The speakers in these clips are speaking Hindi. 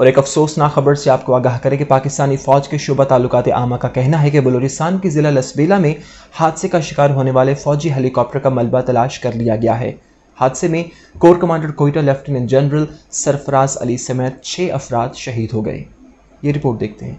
और एक अफसोसनाक खबर से आपको आगाह करें कि पाकिस्तानी फौज के शुबा ताल्लुकात आमा का कहना है कि बलोचिस्तान के ज़िला लसबेला में हादसे का शिकार होने वाले फौजी हेलीकॉप्टर का मलबा तलाश कर लिया गया है हादसे में corps commander Quetta lieutenant general Sarfaraz Ali समेत छः अफराद शहीद हो गए ये रिपोर्ट देखते हैं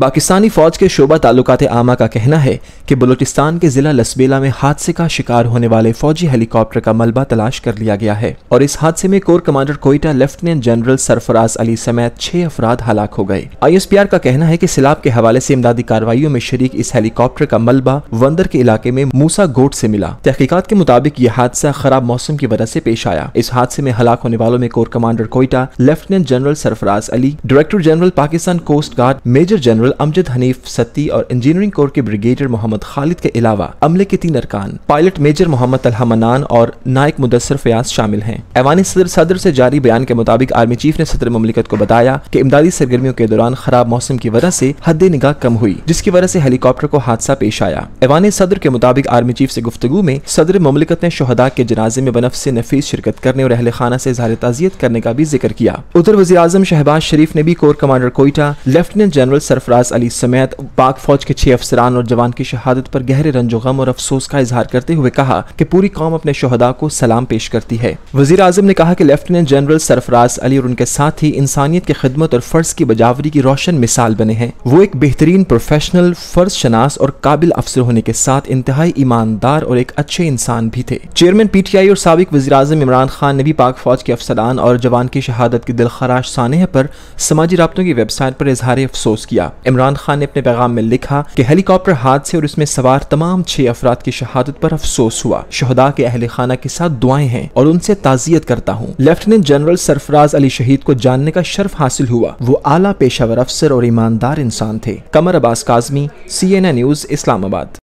पाकिस्तानी फौज के शोबा ताल्लुकात आमा का कहना है कि बलूचिस्तान के जिला लसबेला में हादसे का शिकार होने वाले फौजी हेलीकॉप्टर का मलबा तलाश कर लिया गया है और इस हादसे में corps commander Quetta lieutenant general Sarfaraz Ali समेत छह अफराद हलाक हो गए आई का कहना है की सिलाब के हवाले ऐसी इमदादी कार्रवाई में शरीक इस हेलीकॉप्टर का मलबा वंदर के इलाके में मूसा गोट ऐसी मिला तहकीकत के मुताबिक यह हादसा खराब मौसम की वजह ऐसी पेश आया इस हादसे में हलाक होने वालों में corps commander Quetta lieutenant general Sarfaraz Ali director general Pakistan coast guard major general general Amjad Hanif Satti और इंजीनियरिंग कोर के ब्रिगेडियर मोहम्मद खालिद के अलावा अमले के तीन अरकान पायलट मेजर मोहम्मद अलहमनान और नायक मुदसर फयाज शामिल हैं एवानी सदर सदर से जारी बयान के मुताबिक आर्मी चीफ ने सदर ममलिकत को बताया कि इमदादी सरगर्मियों के दौरान खराब मौसम की वजह से हद निगाह कम हुई जिसकी वजह से हेलीकॉप्टर को हादसा पेश आया ऐवान सदर के मुताबिक आर्मी चीफ से गुफ्तु में सदर ममलिकत ने शहदा के जनाजे में बनफ से नफीस शिरकत करने और अहल खाना से इजहार ताजियत करने का भी जिक्र किया उधर वजी अजम शहबाज शरीफ ने भी corps commander Quetta lieutenant general सरफ सरफराज अली समेत पाक फौज के छह अफसरान और जवान की शहादत पर गहरे रंजो गम और अफसोस का इजहार करते हुए कहा कि पूरी कौम अपने शहदा को सलाम पेश करती है वजीर आजम ने कहा कि लेफ्टिनेंट जनरल सरफराज अली और उनके साथ ही इंसानियत की खिदमत और फर्ज की बजावरी की रोशन मिसाल बने हैं वो एक बेहतरीन प्रोफेशनल फर्ज शनास और काबिल अफसर होने के साथ इंतहाई ईमानदार और एक अच्छे इंसान भी थे चेयरमैन पीटीआई और सबक वजी अजम इमरान खान ने भी पाक फौज के अफसरान और जवान की शहादत की दिलखराश सानह पर समाजी रबतों की वेबसाइट पर इजहार अफसोस किया इमरान खान ने अपने पैगाम में लिखा कि हेलीकॉप्टर हादसे और इसमें सवार तमाम छह अफराद की शहादत पर अफसोस हुआ शहदा के अहल खाना के साथ दुआएं हैं और उनसे ताजियत करता हूँ लेफ्टिनेंट जनरल सरफराज अली शहीद को जानने का शर्फ हासिल हुआ वो आला पेशावर अफसर और ईमानदार इंसान थे Qamar Abbas Kazmi C N A news Islamabad